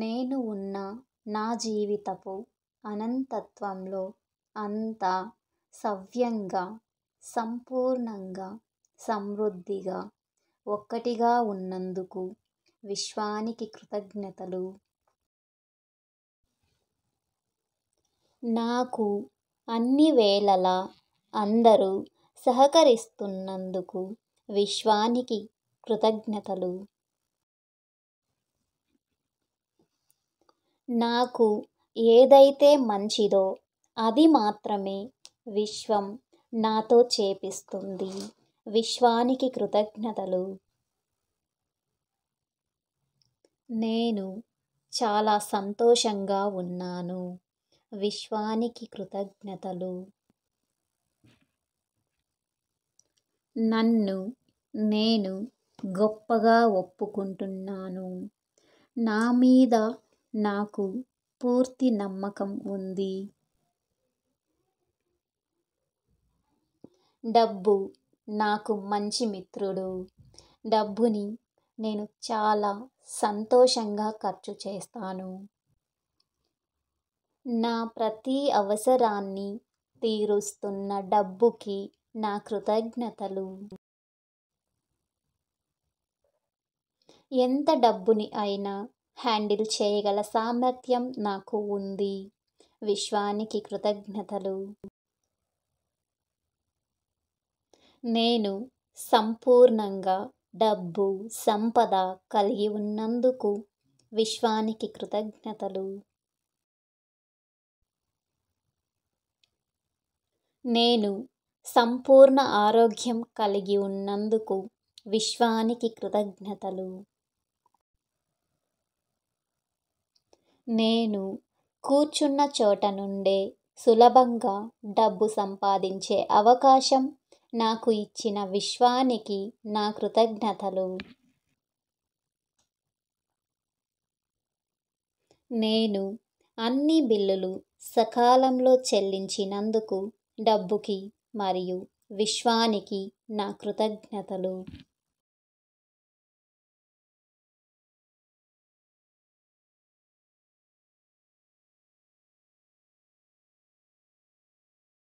నేను ఉన్న నా జీవితపు అనంతత్వంలో అంతా సవ్యంగా సంపూర్ణంగా సమృద్ధిగా ఒక్కటిగా ఉన్నందుకు విశ్వానికి కృతజ్ఞతలు నాకు అన్ని వేళలా అందరూ సహకరిస్తున్నందుకు విశ్వానికి కృతజ్ఞతలు నాకు ఏదైతే మంచిదో అది మాత్రమే విశ్వం నాతో చేపిస్తుంది విశ్వానికి కృతజ్ఞతలు నేను చాలా సంతోషంగా ఉన్నాను విశ్వానికి కృతజ్ఞతలు నన్ను నేను గొప్పగా ఒప్పుకుంటున్నాను నా మీద నాకు పూర్తి నమ్మకం ఉంది డబ్బు నాకు మంచి మిత్రుడు డబ్బుని నేను చాలా సంతోషంగా ఖర్చు చేస్తాను నా ప్రతి అవసరాన్ని తీరుస్తున్న డబ్బుకి నా కృతజ్ఞతలు ఎంత డబ్బుని అయినా హ్యాండిల్ చేయగల సామర్థ్యం నాకు ఉంది విశ్వానికి కృతజ్ఞతలు నేను సంపూర్ణంగా డబ్బు సంపద కలిగి ఉన్నందుకు విశ్వానికి కృతజ్ఞతలు నేను సంపూర్ణ ఆరోగ్యం కలిగి ఉన్నందుకు విశ్వానికి కృతజ్ఞతలు నేను కూర్చున్న చోట నుండే సులభంగా డబ్బు సంపాదించే అవకాశం నాకు ఇచ్చిన విశ్వానికి నా కృతజ్ఞతలు నేను అన్ని బిల్లులు సకాలంలో చెల్లించినందుకు డబ్బుకి మరియు విశ్వానికి నా కృతజ్ఞతలు